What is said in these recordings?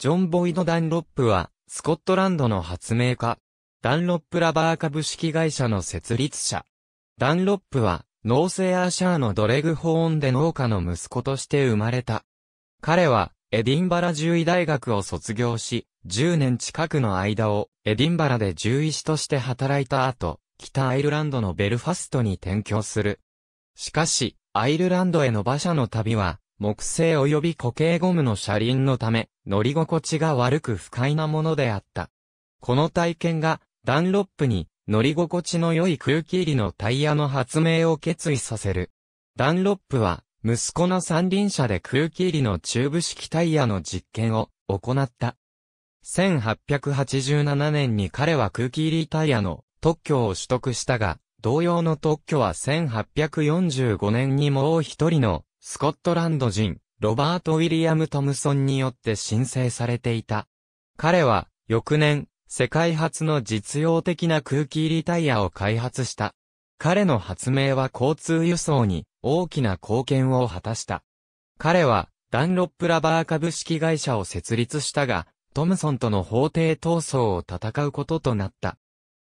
ジョン・ボイド・ダンロップは、スコットランドの発明家。ダンロップ・ラバー株式会社の設立者。ダンロップは、ノーセアーシャーのドレグホーンで農家の息子として生まれた。彼は、エディンバラ獣医大学を卒業し、10年近くの間を、エディンバラで獣医師として働いた後、北アイルランドのベルファストに転居する。しかし、アイルランドへの馬車の旅は、木製及び固形ゴムの車輪のため、乗り心地が悪く不快なものであった。この体験が、ダンロップに、乗り心地の良い空気入りのタイヤの発明を決意させる。ダンロップは、息子の三輪車で空気入りのチューブ式タイヤの実験を行った。1887年に彼は空気入りタイヤの特許を取得したが、同様の特許は1845年にもう一人のスコットランド人、ロバート・ウィリアム・トムソンによって申請されていた。彼は、翌年、世界初の実用的な空気入りタイヤを開発した。彼の発明は交通輸送に大きな貢献を果たした。彼は、ダンロップラバー株式会社を設立したが、トムソンとの法廷闘争を戦うこととなった。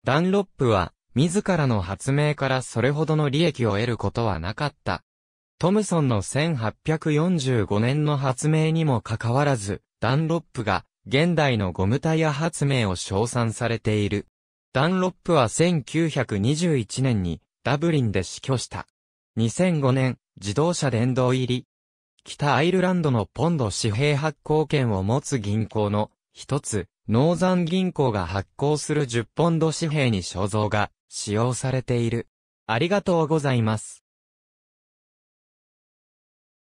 ダンロップは、自らの発明からそれほどの利益を得ることはなかった。トムソンの1845年の発明にもかかわらず、ダンロップが現代のゴムタイヤ発明を称賛されている。ダンロップは1921年にダブリンで死去した。2005年、自動車殿堂入り。北アイルランドのポンド紙幣発行権を持つ銀行の一つ、ノーザン銀行が発行する10ポンド紙幣に肖像が使用されている。ありがとうございます。